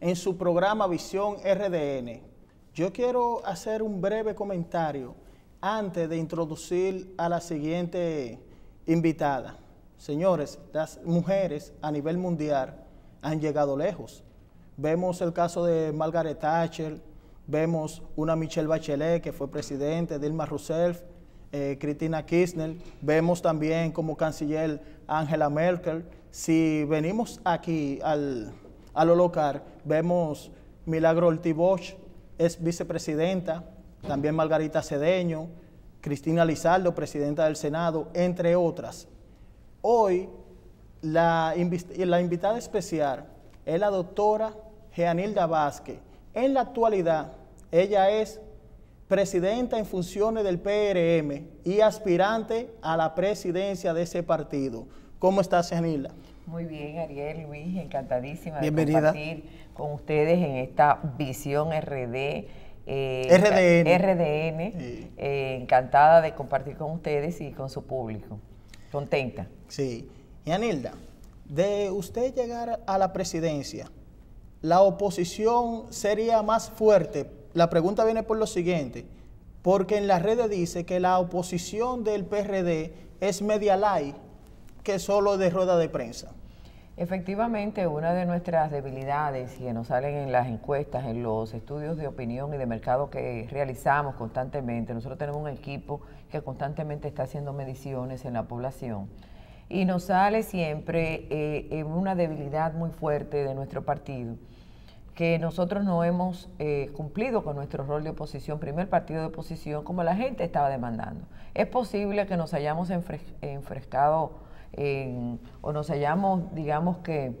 en su programa Visión RDN. Yo quiero hacer un breve comentario antes de introducir a la siguiente invitada. Señores, las mujeres a nivel mundial han llegado lejos. Vemos el caso de Margaret Thatcher, Vemos una Michelle Bachelet, que fue presidente, Dilma Rousseff, eh, Cristina Kirchner. Vemos también como canciller Angela Merkel. Si venimos aquí al, lo local vemos Milagro Ortibosch, es vicepresidenta, también Margarita Cedeño, Cristina Lizardo, presidenta del Senado, entre otras. Hoy, la, la invitada especial es la doctora Jeanilda Vázquez. En la actualidad, ella es presidenta en funciones del PRM y aspirante a la presidencia de ese partido. ¿Cómo estás, Janila? Muy bien, Ariel, Luis, encantadísima de compartir con ustedes en esta visión RD. Eh, RDN. RDN. Eh, encantada de compartir con ustedes y con su público. Contenta. Sí. Anilda, de usted llegar a la presidencia, ¿la oposición sería más fuerte la pregunta viene por lo siguiente, porque en las redes dice que la oposición del PRD es media light que solo de rueda de prensa. Efectivamente, una de nuestras debilidades que nos salen en las encuestas, en los estudios de opinión y de mercado que realizamos constantemente, nosotros tenemos un equipo que constantemente está haciendo mediciones en la población y nos sale siempre eh, una debilidad muy fuerte de nuestro partido que nosotros no hemos eh, cumplido con nuestro rol de oposición, primer partido de oposición, como la gente estaba demandando. Es posible que nos hayamos enfrescado o nos hayamos, digamos que,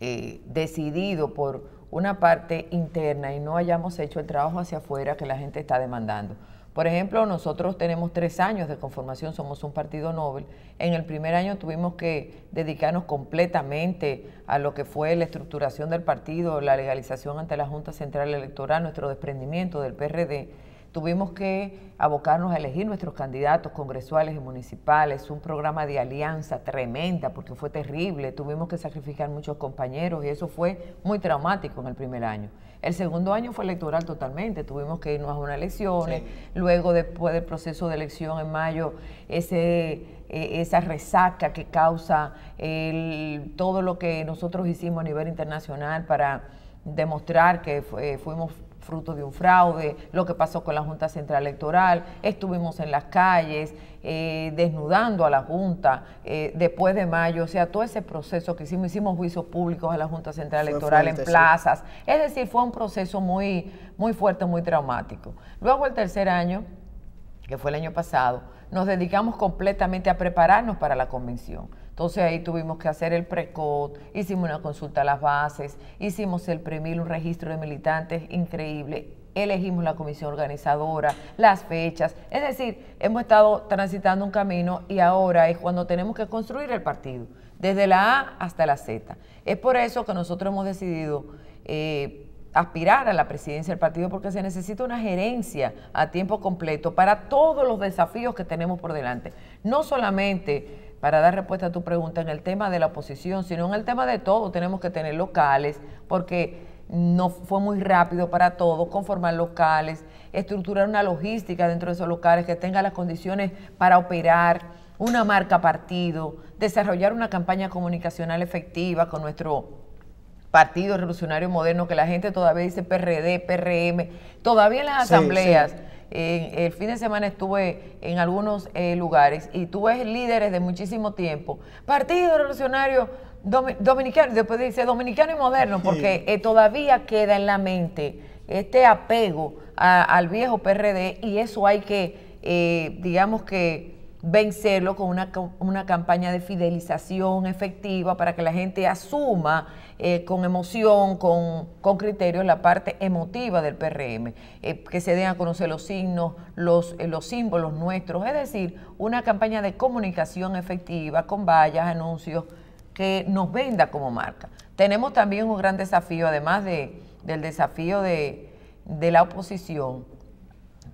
eh, decidido por una parte interna y no hayamos hecho el trabajo hacia afuera que la gente está demandando. Por ejemplo, nosotros tenemos tres años de conformación, somos un partido noble. En el primer año tuvimos que dedicarnos completamente a lo que fue la estructuración del partido, la legalización ante la Junta Central Electoral, nuestro desprendimiento del PRD tuvimos que abocarnos a elegir nuestros candidatos congresuales y municipales, un programa de alianza tremenda porque fue terrible, tuvimos que sacrificar muchos compañeros y eso fue muy traumático en el primer año. El segundo año fue electoral totalmente, tuvimos que irnos a unas elecciones, luego después del proceso de elección en mayo, ese, e, esa resaca que causa el, todo lo que nosotros hicimos a nivel internacional para demostrar que fuimos fruto de un fraude, lo que pasó con la Junta Central Electoral, estuvimos en las calles eh, desnudando a la Junta eh, después de mayo, o sea, todo ese proceso que hicimos, hicimos juicios públicos a la Junta Central Electoral en plazas, es decir, fue un proceso muy, muy fuerte, muy traumático. Luego el tercer año, que fue el año pasado, nos dedicamos completamente a prepararnos para la convención entonces ahí tuvimos que hacer el PRECOT, hicimos una consulta a las bases, hicimos el PREMIL, un registro de militantes increíble, elegimos la comisión organizadora, las fechas, es decir, hemos estado transitando un camino y ahora es cuando tenemos que construir el partido, desde la A hasta la Z. Es por eso que nosotros hemos decidido... Eh, aspirar a la presidencia del partido porque se necesita una gerencia a tiempo completo para todos los desafíos que tenemos por delante. No solamente para dar respuesta a tu pregunta en el tema de la oposición, sino en el tema de todo. Tenemos que tener locales, porque no fue muy rápido para todos conformar locales, estructurar una logística dentro de esos locales que tenga las condiciones para operar una marca partido, desarrollar una campaña comunicacional efectiva con nuestro Partido Revolucionario Moderno, que la gente todavía dice PRD, PRM, todavía en las asambleas el fin de semana estuve en algunos eh, lugares y tú líderes de muchísimo tiempo. Partido Revolucionario Dominicano, después dice Dominicano y Moderno, porque eh, todavía queda en la mente este apego al viejo PRD y eso hay que, eh, digamos que, vencerlo con una, una, campaña de fidelización efectiva para que la gente asuma eh, con emoción, con, con, criterio, la parte emotiva del PRM, eh, que se den a conocer los signos, los, eh, los símbolos nuestros, es decir, una campaña de comunicación efectiva con vallas, anuncios, que nos venda como marca. Tenemos también un gran desafío, además del desafío de, de la oposición,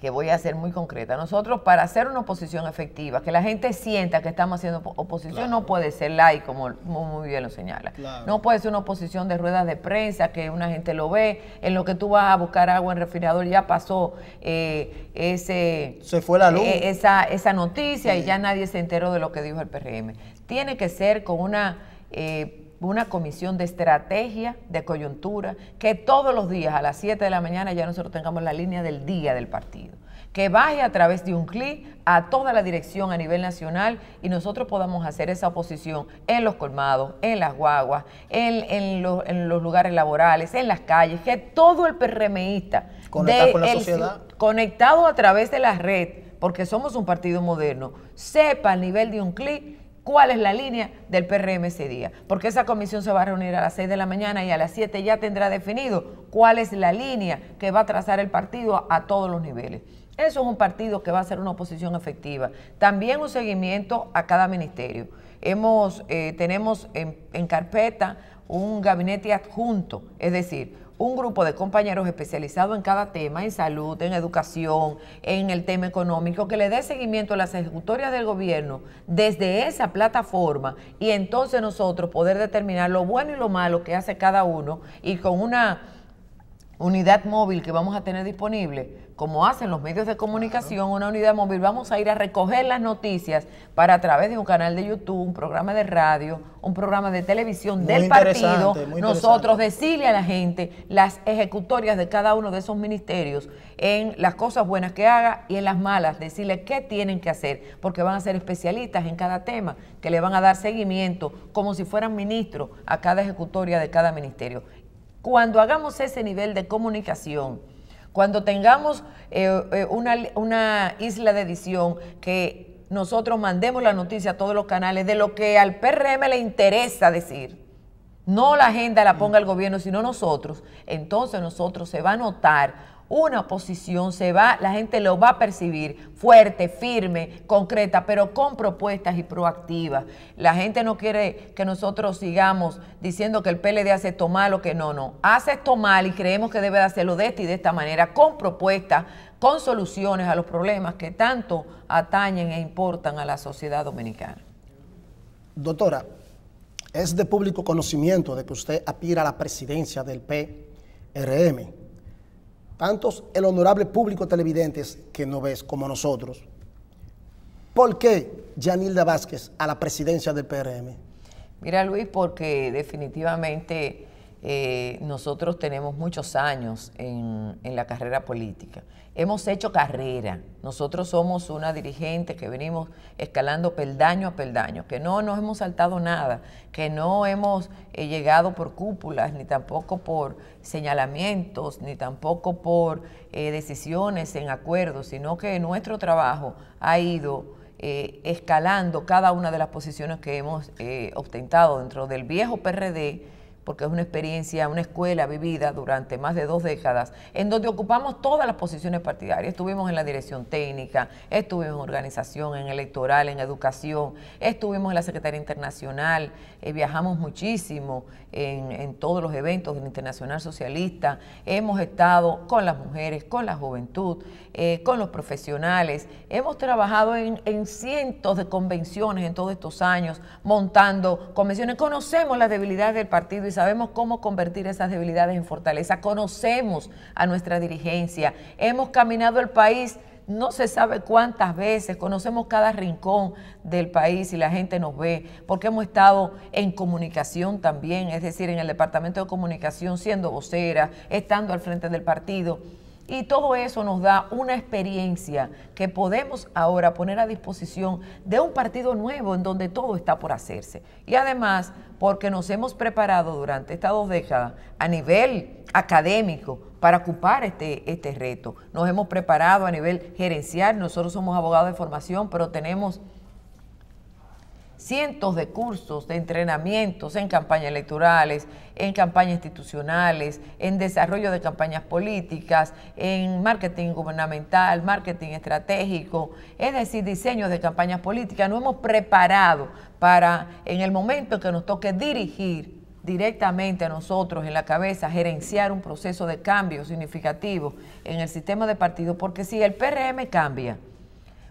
que voy a ser muy concreta. Nosotros, para hacer una oposición efectiva, que la gente sienta que estamos haciendo oposición, no puede ser like, como muy bien lo señala. No puede ser una oposición de ruedas de prensa, que una gente lo ve, en lo que tú vas a buscar agua en refrigerador, ya pasó eh, ese... Se fue eh, esa, esa noticia y ya nadie se enteró de lo que dijo el PRM. Tiene que ser con una... Eh, una comisión de estrategia, de coyuntura, que todos los días a las 7 de la mañana ya nosotros tengamos la línea del día del partido, que baje a través de un clic a toda la dirección a nivel nacional y nosotros podamos hacer esa oposición en los colmados, en las guaguas, en, los, lugares laborales, en las calles, que todo el PRMista conectado, conectado a través de la red, porque somos un partido moderno, sepa a nivel de un clic cuál es la línea del PRM ese día, porque esa comisión se va a reunir a las 6 de la mañana y a las 7 ya tendrá definido cuál es la línea que va a trazar el partido a todos los niveles. Eso es un partido que va a ser una oposición efectiva. También un seguimiento a cada ministerio. Hemos, eh, tenemos en carpeta un gabinete adjunto, es decir, un grupo de compañeros especializados en cada tema, en salud, en educación, en el tema económico, que le dé seguimiento a las ejecutorias del gobierno desde esa plataforma y entonces nosotros poder determinar lo bueno y lo malo que hace cada uno y con una unidad móvil que vamos a tener disponible, como hacen los medios de comunicación, una unidad móvil, vamos a ir a recoger las noticias para a través de un canal de YouTube, un programa de radio, un programa de televisión del partido, nosotros decirle a la gente las ejecutorias de cada uno de esos ministerios en las cosas buenas que haga y en las malas, decirle qué tienen que hacer, porque van a ser especialistas en cada tema, que le van a dar seguimiento como si fueran ministros a cada ejecutoria de cada ministerio. Cuando hagamos ese nivel de comunicación, cuando tengamos eh, eh, una, una isla de edición que nosotros mandemos la noticia a todos los canales de lo que al PRM le interesa decir. No la agenda la ponga mm. el gobierno, sino nosotros. Entonces nosotros se va a notar una posición se va, la gente lo va a percibir fuerte, firme, concreta, pero con propuestas y proactivas. La gente no quiere que nosotros sigamos diciendo que el PLD hace esto mal o que no, no. Hace esto mal y creemos que debe de hacerlo de esta y de esta manera, con propuestas, con soluciones a los problemas que tanto atañen e importan a la sociedad dominicana. Doctora, es de público conocimiento de que usted aspira a la presidencia del PRM tantos el honorable público televidentes que no ves como nosotros, ¿por qué Yanilda Vázquez a la presidencia del PRM? Mira Luis, porque definitivamente eh, nosotros tenemos muchos años en, la carrera política. Hemos hecho carrera. Nosotros somos una dirigente que venimos escalando peldaño a peldaño, que no nos hemos saltado nada, que no hemos eh, llegado por cúpulas, ni tampoco por señalamientos, ni tampoco por eh, decisiones en acuerdos, sino que nuestro trabajo ha ido... Eh, escalando cada una de las posiciones que hemos eh, ostentado dentro del viejo PRD porque es una experiencia, una escuela vivida durante más de dos décadas, en donde ocupamos todas las posiciones partidarias. Estuvimos en la dirección técnica, estuvimos en organización, en electoral, en educación, estuvimos en la Secretaría Internacional, eh, viajamos muchísimo en, todos los eventos del Internacional Socialista, hemos estado con las mujeres, con la juventud, eh, con los profesionales, hemos trabajado en, cientos de convenciones en todos estos años, montando convenciones, conocemos las debilidades del partido y sabemos cómo convertir esas debilidades en fortaleza. Conocemos a nuestra dirigencia, hemos caminado el país no se sabe cuántas veces, conocemos cada rincón del país y la gente nos ve, porque hemos estado en comunicación también, es decir, en el Departamento de Comunicación, siendo vocera, estando al frente del partido. Y todo eso nos da una experiencia que podemos ahora poner a disposición de un partido nuevo en donde todo está por hacerse. Y además, porque nos hemos preparado durante estas dos décadas a nivel académico para ocupar este, este reto. Nos hemos preparado a nivel gerencial. Nosotros somos abogados de formación, pero tenemos cientos de cursos, de entrenamientos en campañas electorales, en campañas institucionales, en desarrollo de campañas políticas, en marketing gubernamental, marketing estratégico, es decir, diseño de campañas políticas. no hemos preparado para, en el momento que nos toque dirigir directamente a nosotros en la cabeza, gerenciar un proceso de cambio significativo en el sistema de partidos porque si el PRM cambia,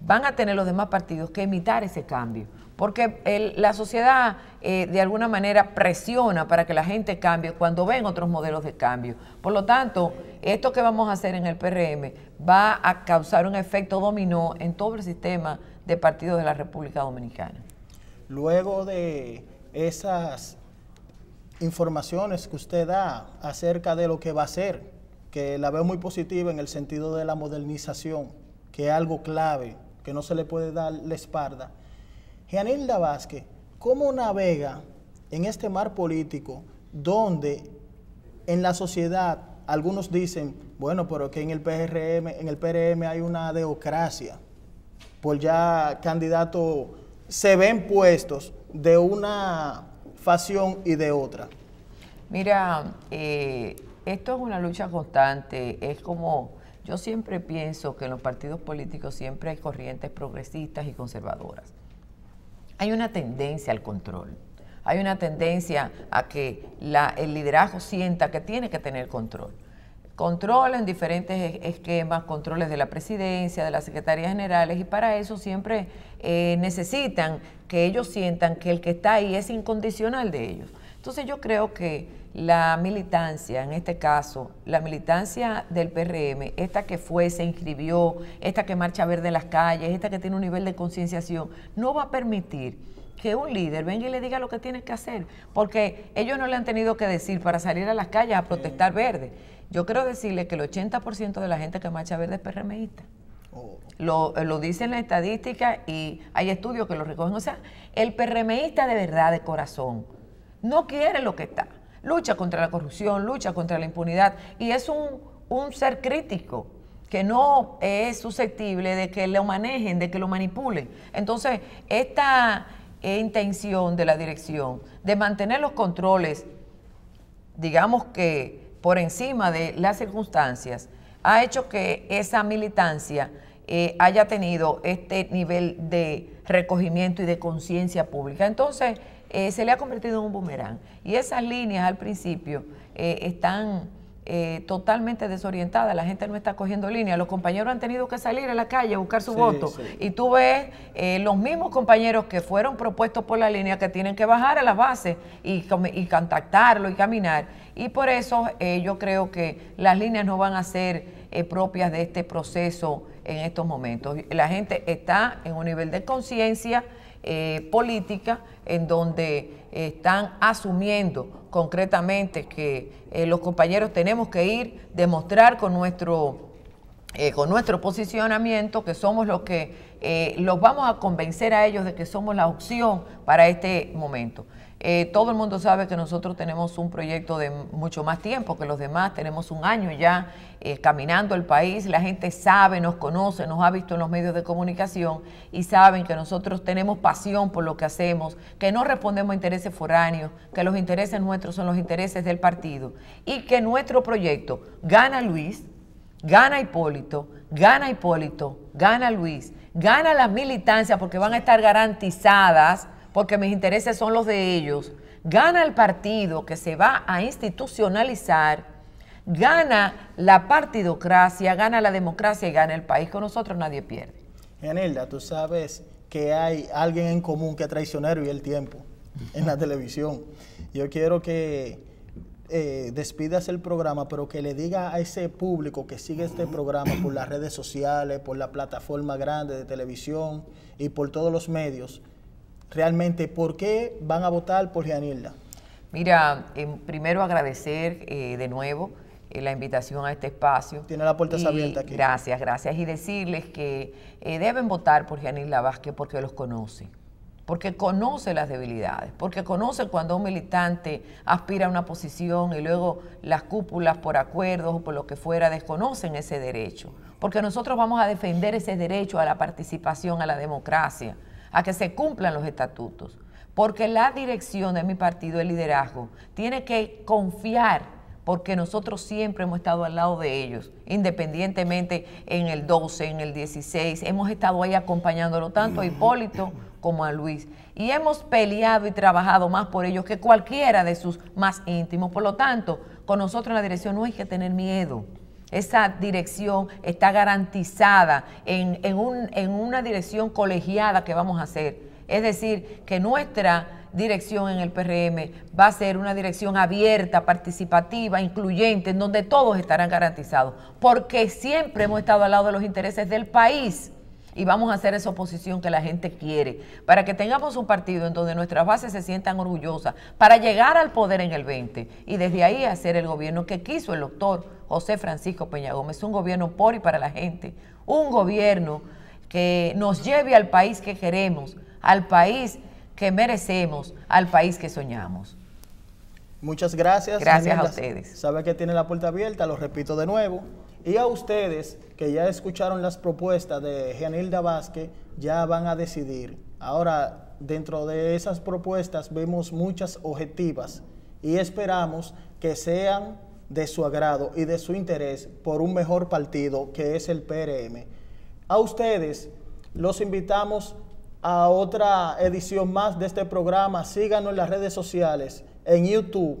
van a tener los demás partidos que imitar ese cambio porque la sociedad eh, de alguna manera presiona para que la gente cambie cuando ven otros modelos de cambio. Por lo tanto, esto que vamos a hacer en el PRM va a causar un efecto dominó en todo el sistema de partidos de la República Dominicana. Luego de esas informaciones que usted da acerca de lo que va a ser, que la veo muy positiva en el sentido de la modernización, que es algo clave, que no se le puede dar la espalda. Jeanilda Vázquez, ¿cómo navega en este mar político donde en la sociedad algunos dicen, bueno, pero que en el PRM, en el PRM hay una deocracia, por ya candidatos se ven puestos de una facción y de otra? Mira, eh, esto es una lucha constante, es como, yo siempre pienso que en los partidos políticos siempre hay corrientes progresistas y conservadoras. Hay una tendencia al control. Hay una tendencia a que el liderazgo sienta que tiene que tener control. Control en diferentes esquemas, controles de la presidencia, de las secretarías generales, y para eso siempre eh, necesitan que ellos sientan que el que está ahí es incondicional de ellos. Entonces yo creo que la militancia, en este caso, la militancia del PRM, esta que fue, se inscribió, esta que marcha verde en las calles, esta que tiene un nivel de concienciación, no va a permitir que un líder venga y le diga lo que tiene que hacer, porque ellos no le han tenido que decir para salir a las calles a protestar verde. Yo quiero decirle que el 80% de la gente que marcha verde es PRMista. Oh. Lo, lo dicen las estadísticas y hay estudios que lo recogen. O sea, el PRMista de verdad, de corazón, no quiere lo que está. Lucha contra la corrupción, lucha contra la impunidad y es un, ser crítico que no es susceptible de que lo manejen, de que lo manipulen. Entonces, esta eh, intención de la dirección de mantener los controles, digamos que por encima de las circunstancias, ha hecho que esa militancia eh, haya tenido este nivel de recogimiento y de conciencia pública. Entonces, eh, se le ha convertido en un boomerang. Y esas líneas al principio eh, están eh, totalmente desorientadas, la gente no está cogiendo línea, los compañeros han tenido que salir a la calle a buscar su voto y tú ves los mismos compañeros que fueron propuestos por la línea que tienen que bajar a las bases y, contactarlo y caminar. Y por eso yo creo que las líneas no van a ser propias de este proceso en estos momentos. La gente está en un nivel de conciencia eh, política en donde están asumiendo concretamente que eh, los compañeros tenemos que ir, demostrar con nuestro, eh, con nuestro posicionamiento que somos los que los vamos a convencer a ellos de que somos la opción para este momento. Eh, todo el mundo sabe que nosotros tenemos un proyecto de mucho más tiempo que los demás, tenemos un año ya eh, caminando el país, la gente sabe, nos conoce, nos ha visto en los medios de comunicación y saben que nosotros tenemos pasión por lo que hacemos, que no respondemos a intereses foráneos, que los intereses nuestros son los intereses del partido y que nuestro proyecto gana Luis, gana Hipólito, gana Hipólito, gana Luis, gana las militancias porque van a estar garantizadas porque mis intereses son los de ellos, gana el partido que se va a institucionalizar, gana la partidocracia, gana la democracia y gana el país. Con nosotros nadie pierde. Genilda, tú sabes que hay alguien en común que es traicionero y el tiempo en la televisión. Yo quiero que eh, despidas el programa, pero que le diga a ese público que sigue este programa por las redes sociales, por la plataforma grande de televisión y por todos los medios, realmente por qué van a votar por Gianilda. Mira, eh, primero agradecer eh, de nuevo eh, la invitación a este espacio. Tiene la puerta abierta aquí. Gracias, gracias. Y decirles que deben votar por Gianilda Vázquez porque los conoce porque conoce las debilidades, porque conoce cuando un militante aspira a una posición y luego las cúpulas por acuerdos o por lo que fuera desconocen ese derecho, porque nosotros vamos a defender ese derecho a la participación, a la democracia a que se cumplan los estatutos, porque la dirección de mi partido, el liderazgo, tiene que confiar porque nosotros siempre hemos estado al lado de ellos, independientemente en el 12, en el 16, hemos estado ahí acompañándolo tanto a Hipólito como a Luis. Y hemos peleado y trabajado más por ellos que cualquiera de sus más íntimos. Por lo tanto, con nosotros en la dirección no hay que tener miedo. Esa dirección está garantizada en, una dirección colegiada que vamos a hacer. Es decir, que nuestra dirección en el PRM va a ser una dirección abierta, participativa, incluyente, en donde todos estarán garantizados, porque siempre hemos estado al lado de los intereses del país y vamos a hacer esa oposición que la gente quiere, para que tengamos un partido en donde nuestras bases se sientan orgullosas, para llegar al poder en el 20 y desde ahí hacer el gobierno que quiso el doctor José Francisco Peña Gómez, un gobierno por y para la gente, un gobierno que nos lleve al país que queremos, al país que merecemos, al país que soñamos. Muchas gracias. Gracias a ustedes. Sabe que tiene la puerta abierta, lo repito de nuevo. Y a ustedes que ya escucharon las propuestas de Gianilda Vázquez, ya van a decidir. Ahora, dentro de esas propuestas vemos muchas objetivas y esperamos que sean de su agrado y de su interés por un mejor partido que es el PRM. A ustedes los invitamos a otra edición más de este programa. Síganos en las redes sociales, en YouTube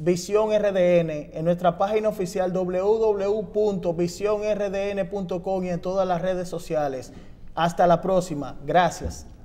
Visión RDN en nuestra página oficial www.visionrdn.com y en todas las redes sociales. Hasta la próxima. Gracias.